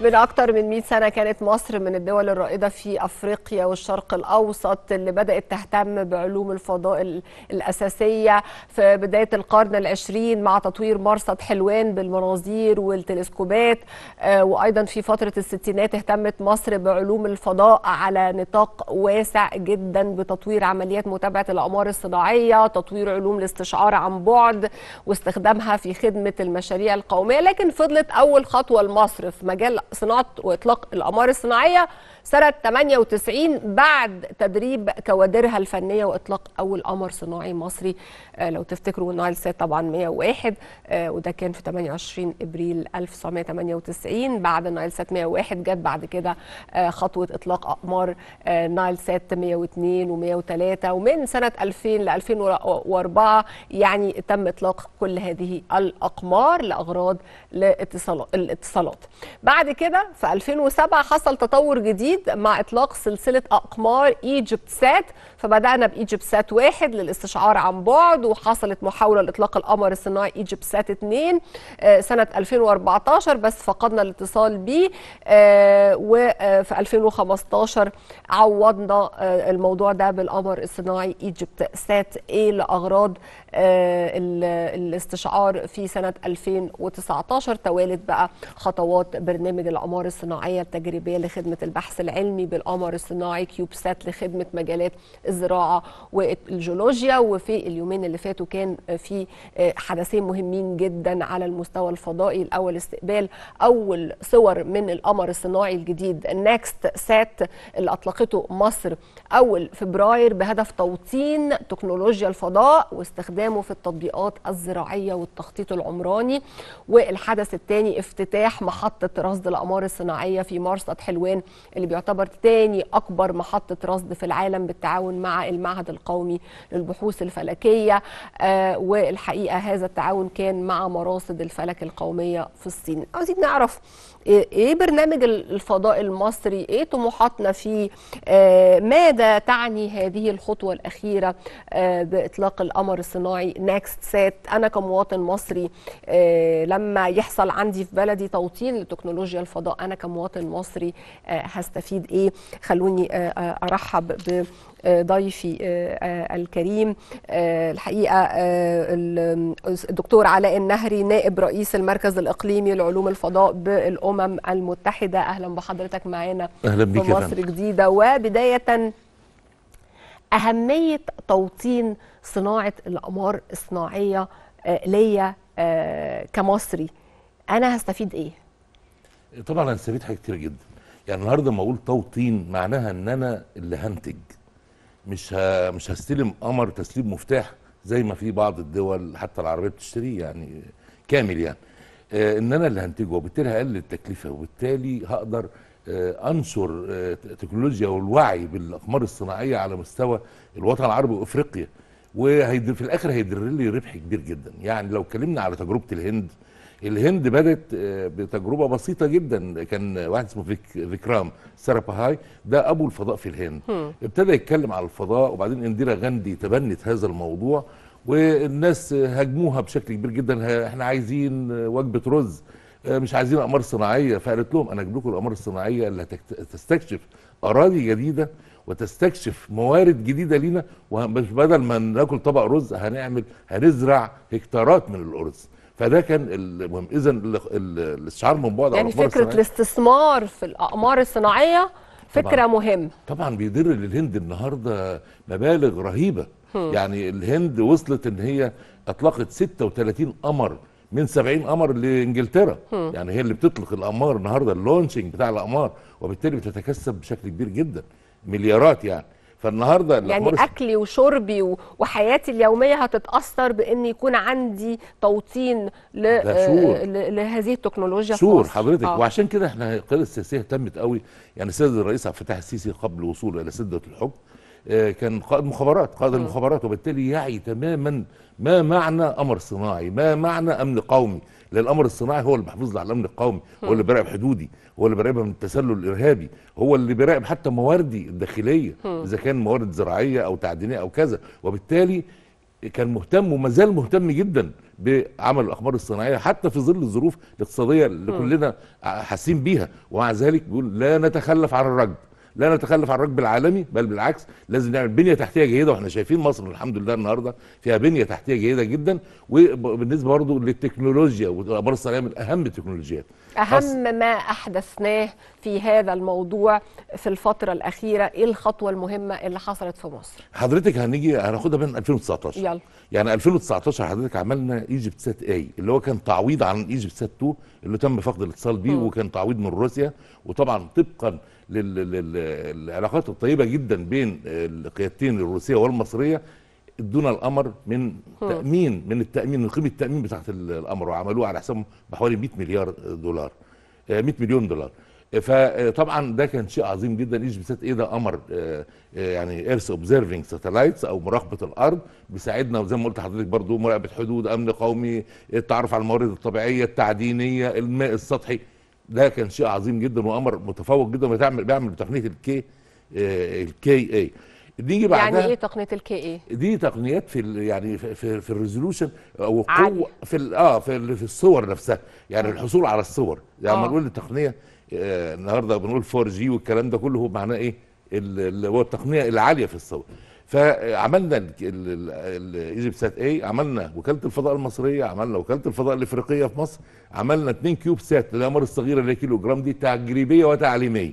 من أكثر من 100 سنة كانت مصر من الدول الرائدة في أفريقيا والشرق الأوسط اللي بدأت تهتم بعلوم الفضاء الأساسية في بداية القرن العشرين مع تطوير مرصد حلوان بالمناظير والتلسكوبات آه، وأيضا في فترة الستينات اهتمت مصر بعلوم الفضاء على نطاق واسع جدا بتطوير عمليات متابعة الأعمار الصناعية تطوير علوم الاستشعار عن بعد واستخدامها في خدمة المشاريع القومية لكن فضلت أول خطوة لمصر في مجال صناعه واطلاق الاقمار الصناعيه سنه 98 بعد تدريب كوادرها الفنيه واطلاق اول قمر صناعي مصري آه، لو تفتكروا نايل سات طبعا 101 آه، وده كان في 28 ابريل 1998 بعد نايل سات 101 جت بعد كده آه، خطوه اطلاق اقمار نايل سات 102 و103 ومن سنه 2000 ل 2004 يعني تم اطلاق كل هذه الاقمار لاغراض الاتصالات بعد كده في 2007 حصل تطور جديد مع اطلاق سلسله اقمار ايجيبت سات فبدانا بايجيبت سات واحد للاستشعار عن بعد وحصلت محاوله لاطلاق القمر الصناعي ايجيبت سات 2 آه، سنه 2014 بس فقدنا الاتصال بيه آه، وفي آه، 2015 عوضنا الموضوع ده بالقمر الصناعي ايجيبت سات ايه لاغراض الاستشعار في سنه 2019 توالت بقى خطوات برنامج برامج الأقمار الصناعية التجريبية لخدمة البحث العلمي بالقمر الصناعي كيوب سات لخدمة مجالات الزراعة والجيولوجيا وفي اليومين اللي فاتوا كان في آه، حدثين مهمين جدا على المستوى الفضائي الأول استقبال أول صور من القمر الصناعي الجديد نيكست سات اللي أطلقته مصر أول فبراير بهدف توطين تكنولوجيا الفضاء واستخدامه في التطبيقات الزراعية والتخطيط العمراني والحدث الثاني افتتاح محطة رصد الأقمار الصناعية في مرصد حلوان اللي بيعتبر تاني أكبر محطة رصد في العالم بالتعاون مع المعهد القومي للبحوث الفلكية آه، والحقيقة هذا التعاون كان مع مراصد الفلك القومية في الصين عاوزين نعرف ايه, إيه برنامج الفضاء المصري ايه طموحاتنا فيه آه، ماذا تعني هذه الخطوه الاخيره آه، باطلاق القمر الصناعي نكست سات انا كمواطن مصري لما يحصل عندي في بلدي توطين لتكنولوجيا الفضاء انا كمواطن مصري آه، هستفيد ايه خلوني آه، آه، ارحب ب ضيفي الكريم الحقيقه الدكتور علاء النهري نائب رئيس المركز الاقليمي لعلوم الفضاء بالامم المتحده اهلا بحضرتك معانا اهلا في مصر جديده وبدايه اهميه توطين صناعه الاقمار الصناعيه ليا كمصري انا هستفيد ايه طبعا انا استفيد حاجات كتير جدا يعني النهارده لما اقول توطين معناها ان انا اللي هنتج مش ه... مش هستلم قمر تسليم مفتاح زي ما في بعض الدول حتى العربيه بتشتريه يعني كامل يعني آه ان انا اللي هنتجه وبالتالي هقلل التكلفه وبالتالي هقدر آه انشر آه تكنولوجيا والوعي بالاقمار الصناعيه على مستوى الوطن العربي وافريقيا وفي الاخر هيدر لي ربح كبير جدا يعني لو اتكلمنا على تجربه الهند الهند بدات آه، بتجربه بسيطه جدا كان واحد اسمه فيك فيكرام سارابهاي ده ابو الفضاء في الهند ابتدى يتكلم على الفضاء وبعدين انديرا غاندي تبنت هذا الموضوع والناس هاجموها بشكل كبير جدا احنا عايزين وجبه رز آه، مش عايزين اقمار صناعيه فقالت لهم انا اجيب لكم الاقمار الصناعيه اللي هتستكشف اراضي جديده وتستكشف موارد جديده لينا ومش بدل ما ناكل طبق رز هنعمل هنزرع هكتارات من الارز فده كان المهم اذا الاستشعار من بعد يعني فكره الصناعية. الاستثمار في الاقمار الصناعيه فكره طبعًا مهمه طبعا بيدر للهند النهارده مبالغ رهيبه هم. يعني الهند وصلت ان هي اطلقت 36 قمر من 70 قمر لانجلترا هم. يعني هي اللي بتطلق الاقمار النهارده اللونشنج بتاع الاقمار وبالتالي بتتكسب بشكل كبير جدا مليارات يعني فالنهارده يعني اكلي وشربي وحياتي اليوميه هتتاثر بان يكون عندي توطين آه، لهذه التكنولوجيا شور حضرتك آه. وعشان كده احنا القياده السياسيه اهتمت قوي يعني السيد الرئيس عبد الفتاح السيسي قبل وصوله الى سده الحكم آه، كان قائد مخابرات قائد المخابرات وبالتالي يعي تماما ما معنى امر صناعي ما معنى امن قومي لان الامر الصناعي هو اللي محافظ على الامن القومي هو اللي بيراقب حدودي هو اللي بيراقبها من التسلل الارهابي هو اللي بيراقب حتى مواردي الداخليه اذا كان موارد زراعيه او تعدينيه او كذا وبالتالي كان مهتم وما زال مهتم جدا بعمل الاخبار الصناعيه حتى في ظل الظروف الاقتصاديه اللي كلنا حاسين بيها ومع ذلك بيقول لا نتخلف عن الرجل لا نتخلف عن الركب العالمي بل بالعكس لازم نعمل بنيه تحتيه جيده واحنا شايفين مصر الحمد لله النهارده فيها بنيه تحتيه جيده جدا وبالنسبه برضه للتكنولوجيا والاقمار الصناعيه من اهم التكنولوجيات اهم ما احدثناه في هذا الموضوع في الفتره الاخيره ايه الخطوه المهمه اللي حصلت في مصر حضرتك هنيجي هناخدها من 2019 يلا يعني 2019 حضرتك عملنا ايجيبت سات اي اللي هو كان تعويض عن ايجيبت سات 2 اللي تم فقد الاتصال بيه وكان تعويض من روسيا وطبعا طبقا للعلاقات الطيبه جدا بين القيادتين الروسيه والمصريه ادونا القمر من تامين من التامين من قيمه التامين بتاعه القمر وعملوه على حسابهم بحوالي 100 مليار دولار 100 آه، مليون دولار فطبعا آه، ده كان شيء عظيم جدا ايش سات ايه ده قمر آه، يعني ايرث اوبزرفنج ساتلايتس او مراقبه الارض بيساعدنا وزي ما قلت لحضرتك برضو مراقبه حدود امن قومي التعرف على الموارد الطبيعيه التعدينيه الماء السطحي ده كان شيء عظيم جدا وامر متفوق جدا بتعمل بيعمل بتقنيه الكي آه، الكي اي نيجي يعني بعدها يعني ايه تقنيه الكي اي دي تقنيات في يعني في في الريزولوشن او آه، قوه في اه في, في الصور نفسها يعني آه. الحصول على الصور يعني لما نقول التقنيه النهارده بنقول 4 جي والكلام ده كله معناه ايه اللي هو التقنيه العاليه في الصور فعملنا الايجيبت سات اي عملنا وكاله الفضاء المصريه عملنا وكاله الفضاء الافريقيه في مصر عملنا اثنين كيوب سات للأمر الصغيره اللي كيلو جرام دي تجريبيه وتعليميه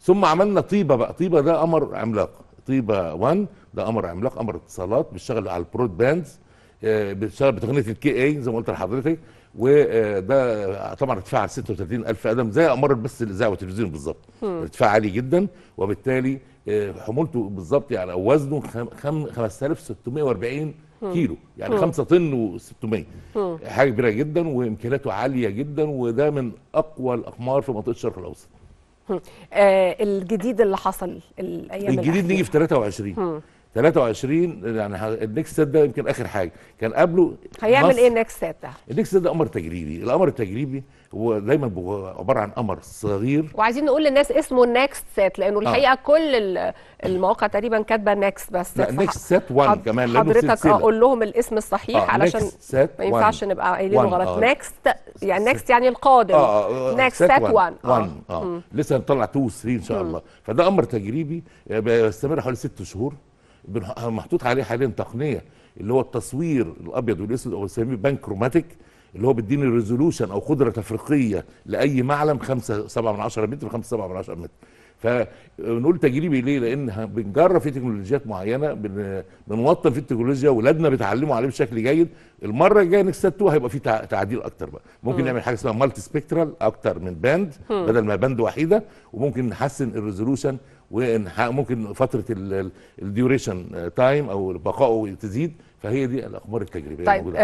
ثم عملنا طيبه بقى طيبه ده قمر عملاق طيبه 1 ده قمر عملاق قمر اتصالات بيشتغل على البرود باندز آه، بيشتغل بتقنيه الكي اي زي ما قلت لحضرتك وده آه، طبعا ارتفاع 36000 قدم زي اقمار بس الاذاعه والتلفزيون بالظبط ارتفاع عالي جدا وبالتالي آه، حمولته بالظبط يعني او وزنه 5640 كيلو يعني 5 طن و600 حاجه كبيره جدا وامكانياته عاليه جدا وده من اقوى الاقمار في منطقه الشرق الاوسط آه الجديد اللي حصل الايام الجديد نيجي في 23 23 يعني النكست سيت ده يمكن اخر حاجه كان قبله هيعمل ايه النكست سيت ده؟ النكست سيت ده قمر تجريبي، القمر التجريبي هو دايما عباره عن قمر صغير وعايزين نقول للناس اسمه النكست سيت لانه آه. الحقيقه آه. كل المواقع تقريبا كاتبه نكست بس لا نكست سيت 1 كمان لانه حضرتك اقول لهم الاسم الصحيح آه. علشان ما ينفعش نبقى قايلينه غلط نكست آه. يعني نكست يعني القادم آه. نكست سيت 1 1 اه, آه، لسه هنطلع 2 و 3 ان شاء الله فده امر تجريبي بيستمر حوالي 6 شهور محطوط عليه حاليا تقنيه اللي هو التصوير الابيض والاسود او بنسميه كروماتيك اللي هو بيديني ريزولوشن او قدره تفريقيه لاي معلم 5 7 من 10 متر 5 7 من 10 متر فنقول تجريبي ليه لان بنجرب في تكنولوجيات معينه بنوطن في التكنولوجيا ولادنا بيتعلموا عليه بشكل جيد المره الجايه نكست هيبقى في تعديل اكتر بقى ممكن مم. نعمل حاجه اسمها مالتي سبيكترال اكتر من باند مم. بدل ما باند وحيده وممكن نحسن الريزولوشن وان ممكن فتره الديوريشن تايم آه، او بقائه تزيد فهي دي الاخبار التجريبيه طيب